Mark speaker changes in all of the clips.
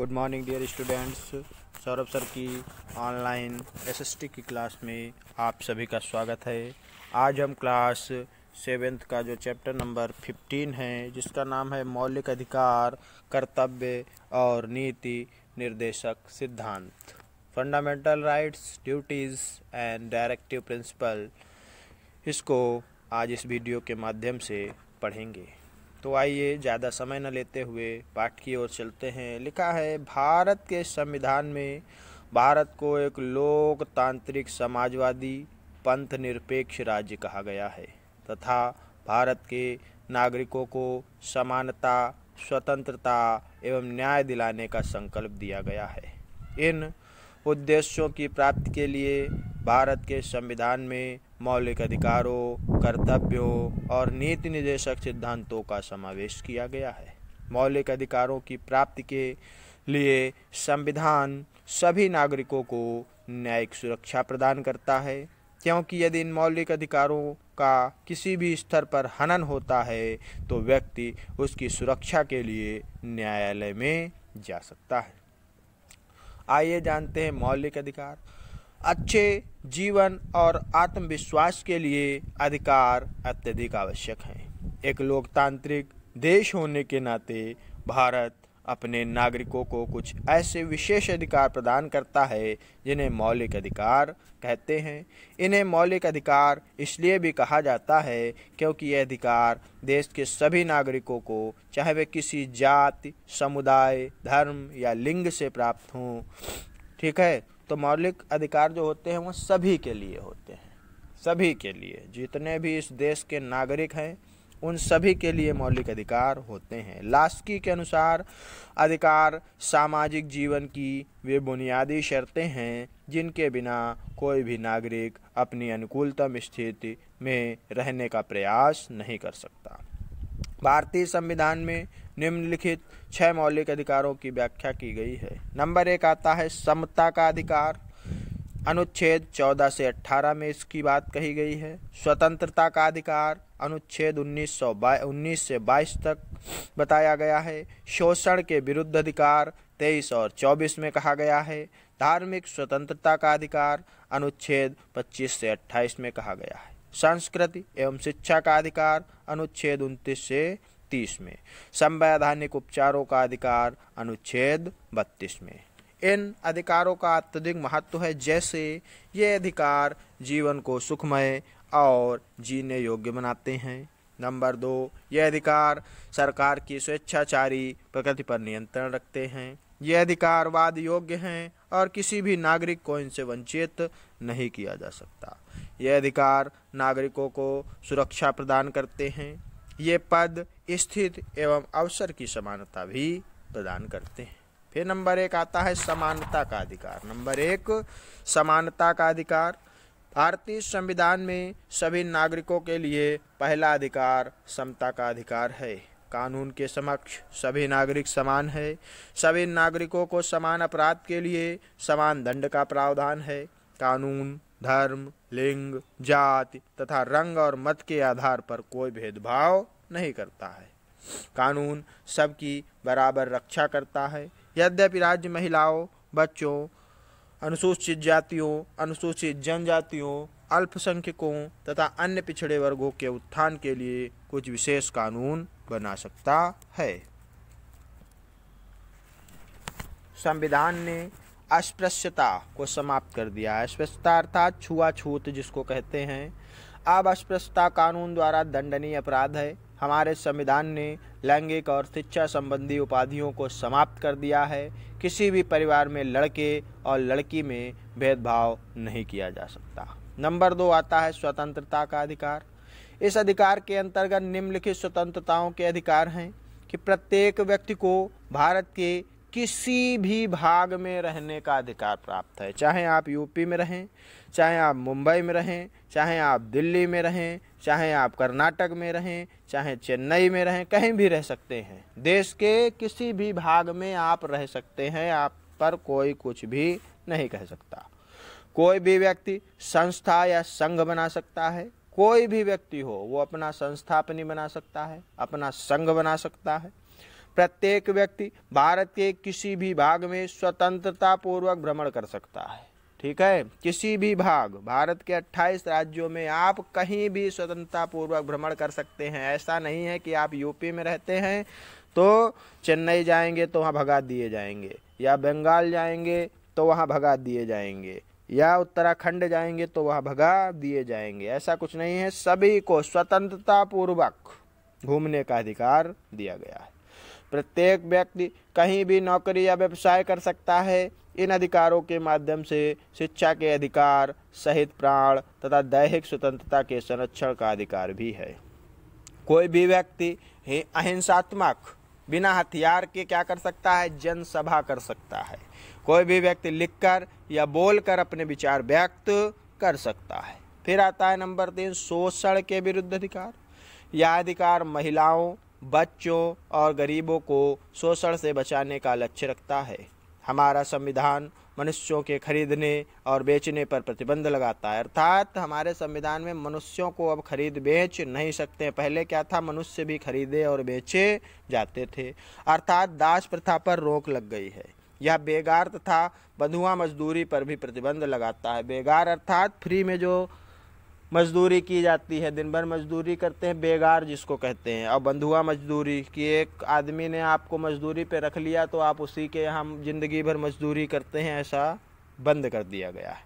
Speaker 1: good morning dear students Saurabh sir की online SST की class में आप सभी का स्वागत है आज हम क्लास सेवेंथ का जो चैप्टर नंबर फिफ्टीन है जिसका नाम है मौलिक अधिकार कर्तव्य और नीति निर्देशक सिद्धांत fundamental rights duties and directive principle इसको आज इस वीडियो के माध्यम से पढ़ेंगे तो आइए ज़्यादा समय न लेते हुए पाठ की ओर चलते हैं लिखा है भारत के संविधान में भारत को एक लोकतांत्रिक समाजवादी पंथ निरपेक्ष राज्य कहा गया है तथा भारत के नागरिकों को समानता स्वतंत्रता एवं न्याय दिलाने का संकल्प दिया गया है इन उद्देश्यों की प्राप्ति के लिए भारत के संविधान में मौलिक अधिकारों कर्तव्यों और नीति निर्देशक सिद्धांतों का समावेश किया गया है मौलिक अधिकारों की प्राप्ति के लिए संविधान सभी नागरिकों को न्यायिक सुरक्षा प्रदान करता है क्योंकि यदि इन मौलिक अधिकारों का किसी भी स्तर पर हनन होता है तो व्यक्ति उसकी सुरक्षा के लिए न्यायालय में जा सकता है आइए जानते हैं मौलिक अधिकार अच्छे जीवन और आत्मविश्वास के लिए अधिकार अत्यधिक आवश्यक हैं एक लोकतांत्रिक देश होने के नाते भारत अपने नागरिकों को कुछ ऐसे विशेष अधिकार प्रदान करता है जिन्हें मौलिक अधिकार कहते हैं इन्हें मौलिक अधिकार इसलिए भी कहा जाता है क्योंकि ये अधिकार देश के सभी नागरिकों को चाहे वे किसी जाति समुदाय धर्म या लिंग से प्राप्त हों ठीक है तो मौलिक अधिकार जो होते हैं वो सभी के लिए होते हैं सभी के लिए जितने भी इस देश के नागरिक हैं उन सभी के लिए मौलिक अधिकार होते हैं लास्की के अनुसार अधिकार सामाजिक जीवन की वे बुनियादी शर्तें हैं जिनके बिना कोई भी नागरिक अपनी अनुकूलतम स्थिति में रहने का प्रयास नहीं कर सकता भारतीय संविधान में निम्नलिखित छह मौलिक अधिकारों की व्याख्या की गई है नंबर एक आता है समता का अधिकार अनुच्छेद 14 से 18 में इसकी बात कही गई है स्वतंत्रता का अधिकार अनुच्छेद 1900 उन्नीस से 22 तक बताया गया है शोषण के विरुद्ध अधिकार 23 और 24 में कहा गया है धार्मिक स्वतंत्रता का अधिकार अनुच्छेद 25 से 28 में कहा गया है संस्कृति एवं शिक्षा का अधिकार अनुच्छेद 29 से बत्तीस में संवैधानिक उपचारों का अधिकार अनुच्छेद बत्तीस में इन अधिकारों का अत्यधिक महत्व है जैसे ये अधिकार जीवन को सुखमय और जीने योग्य बनाते हैं नंबर दो ये अधिकार सरकार की स्वेच्छाचारी प्रकृति पर नियंत्रण रखते हैं ये अधिकार वाद योग्य हैं और किसी भी नागरिक को इनसे वंचित नहीं किया जा सकता ये अधिकार नागरिकों को सुरक्षा प्रदान करते हैं ये पद स्थित एवं अवसर की समानता भी प्रदान करते हैं फिर नंबर एक आता है समानता का अधिकार नंबर एक समानता का अधिकार भारतीय संविधान में सभी नागरिकों के लिए पहला अधिकार समता का अधिकार है कानून के समक्ष सभी नागरिक समान है सभी नागरिकों को समान अपराध के लिए समान दंड का प्रावधान है कानून धर्म लिंग जाति तथा रंग और मत के आधार पर कोई भेदभाव नहीं करता है कानून सबकी बराबर रक्षा करता है यद्यपि राज्य महिलाओं बच्चों अनुसूचित जातियों अनुसूचित जनजातियों अल्पसंख्यकों तथा अन्य पिछड़े वर्गों के उत्थान के लिए कुछ विशेष कानून बना सकता है संविधान ने अस्पृश्यता को समाप्त कर दिया है अस्पृश्यता अर्थात छुआछूत जिसको कहते हैं अब अस्पृश्यता कानून द्वारा दंडनीय अपराध है हमारे संविधान ने लैंगिक और शिक्षा संबंधी उपाधियों को समाप्त कर दिया है किसी भी परिवार में लड़के और लड़की में भेदभाव नहीं किया जा सकता नंबर दो आता है स्वतंत्रता का अधिकार इस अधिकार के अंतर्गत निम्नलिखित स्वतंत्रताओं के अधिकार हैं कि प्रत्येक व्यक्ति को भारत के किसी भी भाग में रहने का अधिकार प्राप्त है चाहे आप यूपी में रहें चाहे आप मुंबई में रहें चाहे आप दिल्ली में रहें चाहे आप कर्नाटक में रहें चाहे चेन्नई में रहें कहीं भी रह सकते हैं देश के किसी भी भाग में आप रह सकते हैं आप पर कोई कुछ भी नहीं कह सकता कोई भी व्यक्ति संस्था या संघ बना सकता है कोई भी व्यक्ति हो वो अपना संस्था अपनी बना सकता है अपना संघ बना सकता है प्रत्येक व्यक्ति भारत के किसी भी भाग में स्वतंत्रता पूर्वक भ्रमण कर सकता है ठीक है किसी भी भाग भारत के 28 राज्यों में आप कहीं भी स्वतंत्रता पूर्वक भ्रमण कर सकते हैं ऐसा नहीं है कि आप यूपी में रहते हैं तो चेन्नई जाएंगे तो वहाँ भगा दिए जाएंगे या बंगाल जाएंगे तो वहाँ भगा दिए जाएंगे या उत्तराखंड जाएंगे तो वहाँ भगा दिए जाएंगे ऐसा कुछ नहीं है सभी को स्वतंत्रता पूर्वक घूमने का अधिकार दिया गया है प्रत्येक व्यक्ति कहीं भी नौकरी या व्यवसाय कर सकता है इन अधिकारों के माध्यम से शिक्षा के अधिकार सहित प्राण तथा दैहिक स्वतंत्रता के संरक्षण का अधिकार भी है कोई भी व्यक्ति अहिंसात्मक बिना हथियार के क्या कर सकता है जनसभा कर सकता है कोई भी व्यक्ति लिखकर या बोलकर अपने विचार व्यक्त कर सकता है फिर आता है नंबर तीन शोषण के विरुद्ध अधिकार यह अधिकार महिलाओं बच्चों और गरीबों को शोषण से बचाने का लक्ष्य रखता है हमारा संविधान मनुष्यों के खरीदने और बेचने पर प्रतिबंध लगाता है अर्थात हमारे संविधान में मनुष्यों को अब खरीद बेच नहीं सकते पहले क्या था मनुष्य भी खरीदे और बेचे जाते थे अर्थात दास प्रथा पर रोक लग गई है यह बेगार तथा बंधुआ मजदूरी पर भी प्रतिबंध लगाता है बेगार अर्थात फ्री में जो मजदूरी की जाती है दिन भर मजदूरी करते हैं बेगार जिसको कहते हैं और बंधुआ मजदूरी कि एक आदमी ने आपको मजदूरी पे रख लिया तो आप उसी के हम जिंदगी भर मजदूरी करते हैं ऐसा बंद कर दिया गया है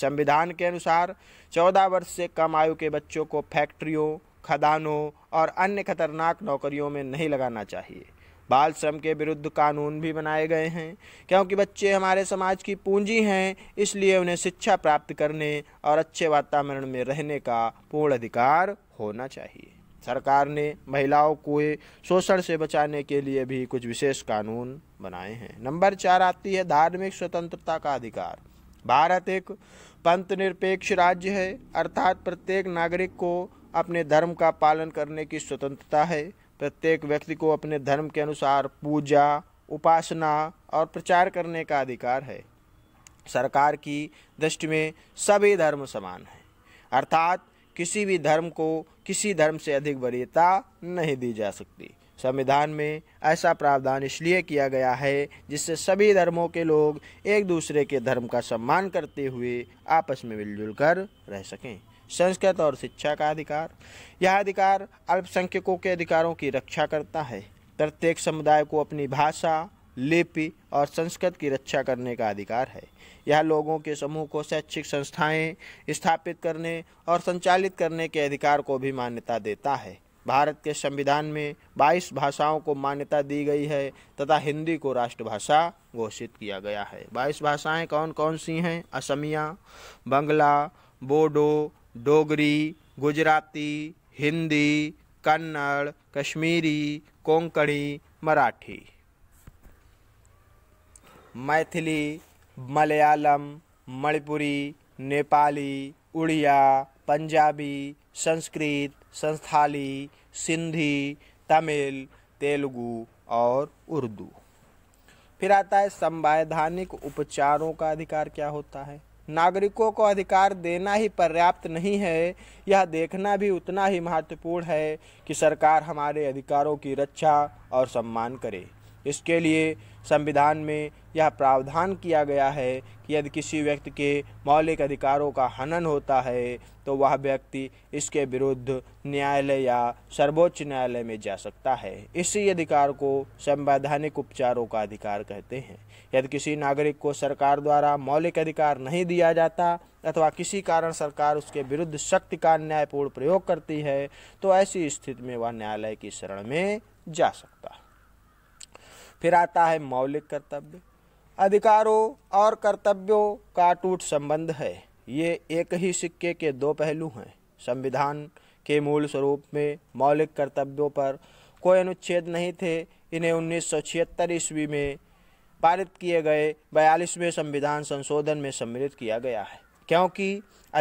Speaker 1: संविधान के अनुसार चौदह वर्ष से कम आयु के बच्चों को फैक्ट्रियों खदानों और अन्य खतरनाक नौकरियों में नहीं लगाना चाहिए बाल श्रम के विरुद्ध कानून भी बनाए गए हैं क्योंकि बच्चे हमारे समाज की पूंजी हैं इसलिए उन्हें शिक्षा प्राप्त करने और अच्छे वातावरण में रहने का पूर्ण अधिकार होना चाहिए सरकार ने महिलाओं को शोषण से बचाने के लिए भी कुछ विशेष कानून बनाए हैं नंबर चार आती है धार्मिक स्वतंत्रता का अधिकार भारत एक पंथ निरपेक्ष राज्य है अर्थात प्रत्येक नागरिक को अपने धर्म का पालन करने की स्वतंत्रता है प्रत्येक व्यक्ति को अपने धर्म के अनुसार पूजा उपासना और प्रचार करने का अधिकार है सरकार की दृष्टि में सभी धर्म समान हैं अर्थात किसी भी धर्म को किसी धर्म से अधिक वरीयता नहीं दी जा सकती संविधान में ऐसा प्रावधान इसलिए किया गया है जिससे सभी धर्मों के लोग एक दूसरे के धर्म का सम्मान करते हुए आपस में मिलजुल कर रह सकें संस्कृत और शिक्षा का अधिकार यह अधिकार अल्पसंख्यकों के अधिकारों की रक्षा करता है प्रत्येक समुदाय को अपनी भाषा लिपि और संस्कृत की रक्षा करने का अधिकार है यह लोगों के समूह को शैक्षिक संस्थाएं स्थापित करने और संचालित करने के अधिकार को भी मान्यता देता है भारत के संविधान में 22 भाषाओं को मान्यता दी गई है तथा हिंदी को राष्ट्रभाषा घोषित किया गया है 22 भाषाएं कौन कौन सी हैं असमिया बंगला बोडो डोगरी गुजराती हिंदी कन्नड़ कश्मीरी कोंकणी मराठी मैथिली मलयालम मणिपुरी नेपाली उड़िया पंजाबी संस्कृत संस्थाली सिंधी तमिल तेलुगु और उर्दू फिर आता है संवैधानिक उपचारों का अधिकार क्या होता है नागरिकों को अधिकार देना ही पर्याप्त नहीं है यह देखना भी उतना ही महत्वपूर्ण है कि सरकार हमारे अधिकारों की रक्षा और सम्मान करे इसके लिए संविधान में यह प्रावधान किया गया है कि यदि किसी व्यक्ति के मौलिक अधिकारों का हनन होता है तो वह व्यक्ति इसके विरुद्ध न्यायालय या सर्वोच्च न्यायालय में जा सकता है इसी अधिकार को संवैधानिक उपचारों का अधिकार कहते हैं यदि किसी नागरिक को सरकार द्वारा मौलिक अधिकार नहीं दिया जाता अथवा किसी कारण सरकार उसके विरुद्ध शक्ति का न्यायपूर्ण प्रयोग करती है तो ऐसी स्थिति में वह न्यायालय की शरण में जा सकता है फिर आता है मौलिक कर्तव्य अधिकारों और कर्तव्यों का टूट संबंध है ये एक ही सिक्के के दो पहलू हैं संविधान के मूल स्वरूप में मौलिक कर्तव्यों पर कोई अनुच्छेद नहीं थे इन्हें उन्नीस सौ ईस्वी में पारित किए गए बयालीसवें संविधान संशोधन में सम्मिलित किया गया है क्योंकि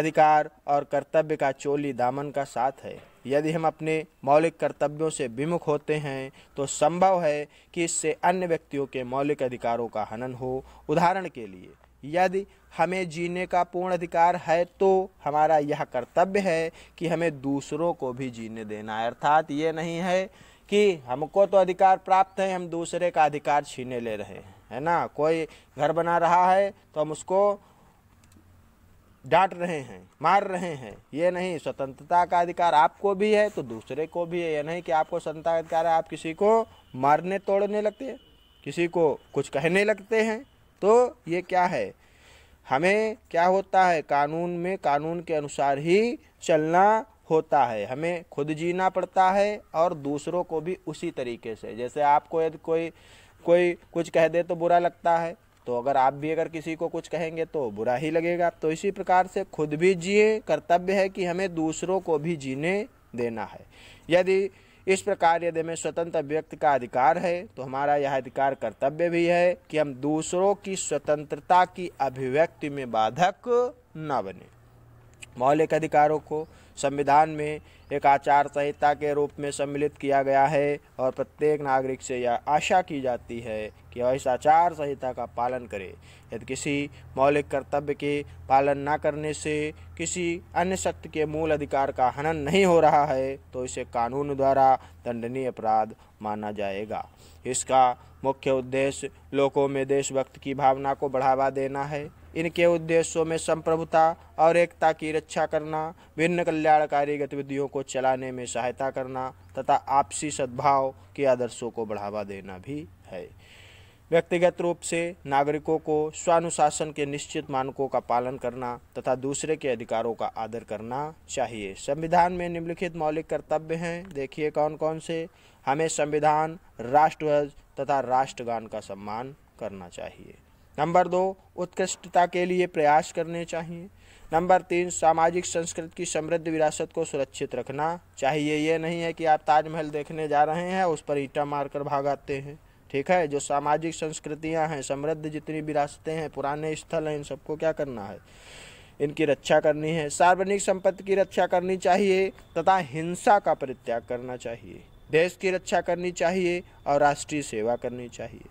Speaker 1: अधिकार और कर्तव्य का चोली दामन का साथ है यदि हम अपने मौलिक कर्तव्यों से विमुख होते हैं तो संभव है कि इससे अन्य व्यक्तियों के मौलिक अधिकारों का हनन हो उदाहरण के लिए यदि हमें जीने का पूर्ण अधिकार है तो हमारा यह कर्तव्य है कि हमें दूसरों को भी जीने देना है अर्थात ये नहीं है कि हमको तो अधिकार प्राप्त है हम दूसरे का अधिकार छीने ले रहे हैं है ना कोई घर बना रहा है तो हम उसको डांट रहे हैं मार रहे हैं ये नहीं स्वतंत्रता का अधिकार आपको भी है तो दूसरे को भी है ये नहीं कि आपको स्वतंत्रता का अधिकार है आप किसी को मारने तोड़ने लगते हैं किसी को कुछ कहने लगते हैं तो ये क्या है हमें क्या होता है कानून में कानून के अनुसार ही चलना होता है हमें खुद जीना पड़ता है और दूसरों को भी उसी तरीके से जैसे आपको यदि कोई कोई कुछ कह दे तो बुरा लगता है तो अगर आप भी अगर किसी को कुछ कहेंगे तो बुरा ही लगेगा तो इसी प्रकार से खुद भी जिए कर्तव्य है कि हमें दूसरों को भी जीने देना है यदि इस प्रकार यदि हमें स्वतंत्र व्यक्ति का अधिकार है तो हमारा यह अधिकार कर्तव्य भी है कि हम दूसरों की स्वतंत्रता की अभिव्यक्ति में बाधक न बने मौलिक अधिकारों को संविधान में एक आचार संहिता के रूप में सम्मिलित किया गया है और प्रत्येक नागरिक से यह आशा की जाती है कि वह इस आचार संहिता का पालन करे यदि किसी मौलिक कर्तव्य के पालन न करने से किसी अन्य शक्ति के मूल अधिकार का हनन नहीं हो रहा है तो इसे कानून द्वारा दंडनीय अपराध माना जाएगा इसका मुख्य उद्देश्य लोगों में देशभक्त की भावना को बढ़ावा देना है इनके उद्देश्यों में संप्रभुता और एकता की रक्षा करना भिन्न कल्याणकारी गतिविधियों को चलाने में सहायता करना तथा आपसी सद्भाव के आदर्शों को बढ़ावा देना भी है व्यक्तिगत रूप से नागरिकों को स्वानुशासन के निश्चित मानकों का पालन करना तथा दूसरे के अधिकारों का आदर करना चाहिए संविधान में निम्नलिखित मौलिक कर्तव्य हैं देखिए कौन कौन से हमें संविधान राष्ट्रध्वज तथा राष्ट्रगान का सम्मान करना चाहिए नंबर दो उत्कृष्टता के लिए प्रयास करने चाहिए नंबर तीन सामाजिक संस्कृति की समृद्ध विरासत को सुरक्षित रखना चाहिए ये नहीं है कि आप ताजमहल देखने जा रहे हैं उस पर ईटा मारकर भागाते हैं ठीक है जो सामाजिक संस्कृतियाँ हैं समृद्ध जितनी विरासतें हैं पुराने स्थल हैं इन सबको क्या करना है इनकी रक्षा करनी है सार्वजनिक संपत्ति की रक्षा करनी चाहिए तथा हिंसा का परित्याग करना चाहिए देश की रक्षा करनी चाहिए और राष्ट्रीय सेवा करनी चाहिए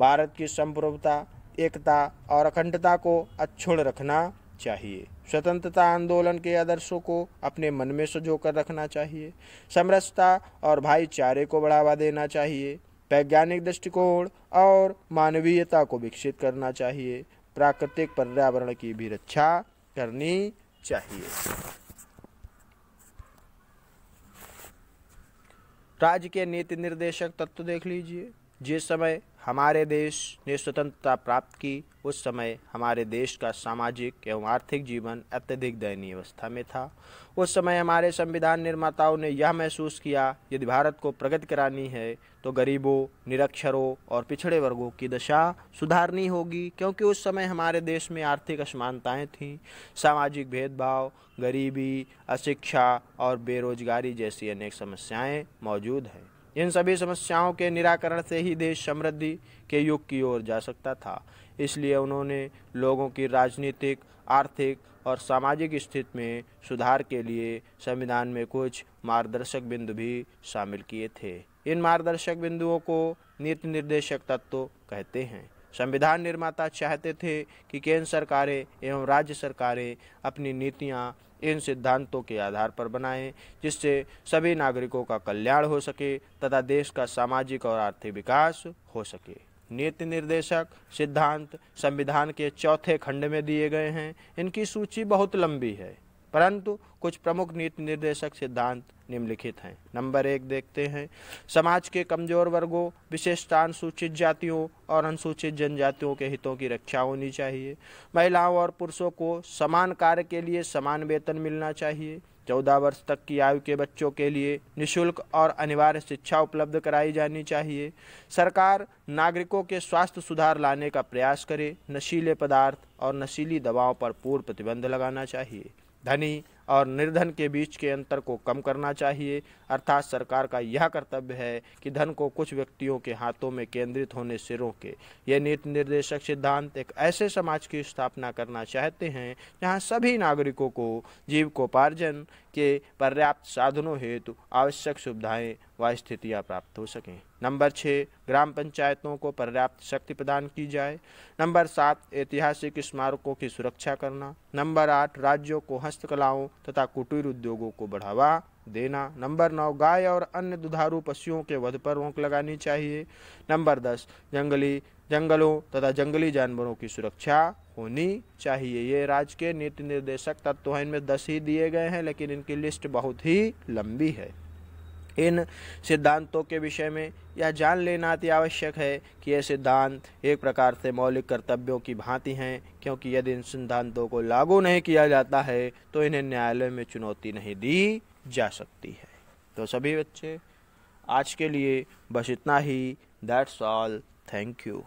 Speaker 1: भारत की संप्रभुता एकता और अखंडता को अक्षुण रखना चाहिए स्वतंत्रता आंदोलन के आदर्शों को अपने मन में कर रखना चाहिए समरसता और भाईचारे को बढ़ावा देना चाहिए वैज्ञानिक दृष्टिकोण और मानवीयता को विकसित करना चाहिए प्राकृतिक पर्यावरण की भी रक्षा करनी चाहिए राज्य के नीति निर्देशक तत्व देख लीजिए जिस समय हमारे देश ने स्वतंत्रता प्राप्त की उस समय हमारे देश का सामाजिक एवं आर्थिक जीवन अत्यधिक दयनीय अवस्था में था उस समय हमारे संविधान निर्माताओं ने यह महसूस किया यदि भारत को प्रगति करानी है तो गरीबों निरक्षरों और पिछड़े वर्गों की दशा सुधारनी होगी क्योंकि उस समय हमारे देश में आर्थिक असमानताएँ थीं सामाजिक भेदभाव गरीबी अशिक्षा और बेरोजगारी जैसी अनेक समस्याएँ मौजूद हैं इन सभी समस्याओं के निराकरण से ही देश समृद्धि के युग की ओर जा सकता था इसलिए उन्होंने लोगों की राजनीतिक आर्थिक और सामाजिक स्थिति में सुधार के लिए संविधान में कुछ मार्गदर्शक बिंदु भी शामिल किए थे इन मार्गदर्शक बिंदुओं को नीति निर्देशक तत्व कहते हैं संविधान निर्माता चाहते थे कि केंद्र सरकारें एवं राज्य सरकारें अपनी नीतियां इन सिद्धांतों के आधार पर बनाएं जिससे सभी नागरिकों का कल्याण हो सके तथा देश का सामाजिक और आर्थिक विकास हो सके नीति निर्देशक सिद्धांत संविधान के चौथे खंड में दिए गए हैं इनकी सूची बहुत लंबी है परंतु कुछ प्रमुख नीति निर्देशक सिद्धांत निम्नलिखित हैं नंबर एक देखते हैं समाज के कमजोर वर्गों विशेषता अनुसूचित जातियों और अनुसूचित जनजातियों के हितों की रक्षा होनी चाहिए महिलाओं और पुरुषों को समान कार्य के लिए समान वेतन मिलना चाहिए चौदह वर्ष तक की आयु के बच्चों के लिए निशुल्क और अनिवार्य शिक्षा उपलब्ध कराई जानी चाहिए सरकार नागरिकों के स्वास्थ्य सुधार लाने का प्रयास करे नशीले पदार्थ और नशीली दवाओं पर पूर्ण प्रतिबंध लगाना चाहिए धनी और निर्धन के बीच के अंतर को कम करना चाहिए अर्थात सरकार का यह कर्तव्य है कि धन को कुछ व्यक्तियों के हाथों में केंद्रित होने से रोके ये नीति निर्देशक सिद्धांत एक ऐसे समाज की स्थापना करना चाहते हैं जहां सभी नागरिकों को जीवकोपार्जन के पर्याप्त साधनों हेतु आवश्यक सुविधाएं व स्थितियाँ प्राप्त हो सकें नंबर छः ग्राम पंचायतों को पर्याप्त शक्ति प्रदान की जाए नंबर सात ऐतिहासिक स्मारकों की सुरक्षा करना नंबर आठ राज्यों को हस्तकलाओं तथा कुटीर उद्योगों को बढ़ावा देना नंबर नौ गाय और अन्य दुधारू पशुओं के वध पर रोक लगानी चाहिए नंबर दस जंगली जंगलों तथा जंगली जानवरों की सुरक्षा होनी चाहिए ये राज्य के नीति निर्देशक तत्व हैं इनमें दस ही दिए गए हैं लेकिन इनकी लिस्ट बहुत ही लंबी है इन सिद्धांतों के विषय में यह जान लेना अति आवश्यक है कि ये सिद्धांत एक प्रकार से मौलिक कर्तव्यों की भांति हैं क्योंकि यदि इन सिद्धांतों को लागू नहीं किया जाता है तो इन्हें न्यायालय में चुनौती नहीं दी जा सकती है तो सभी बच्चे आज के लिए बस इतना ही दैट्स ऑल थैंक यू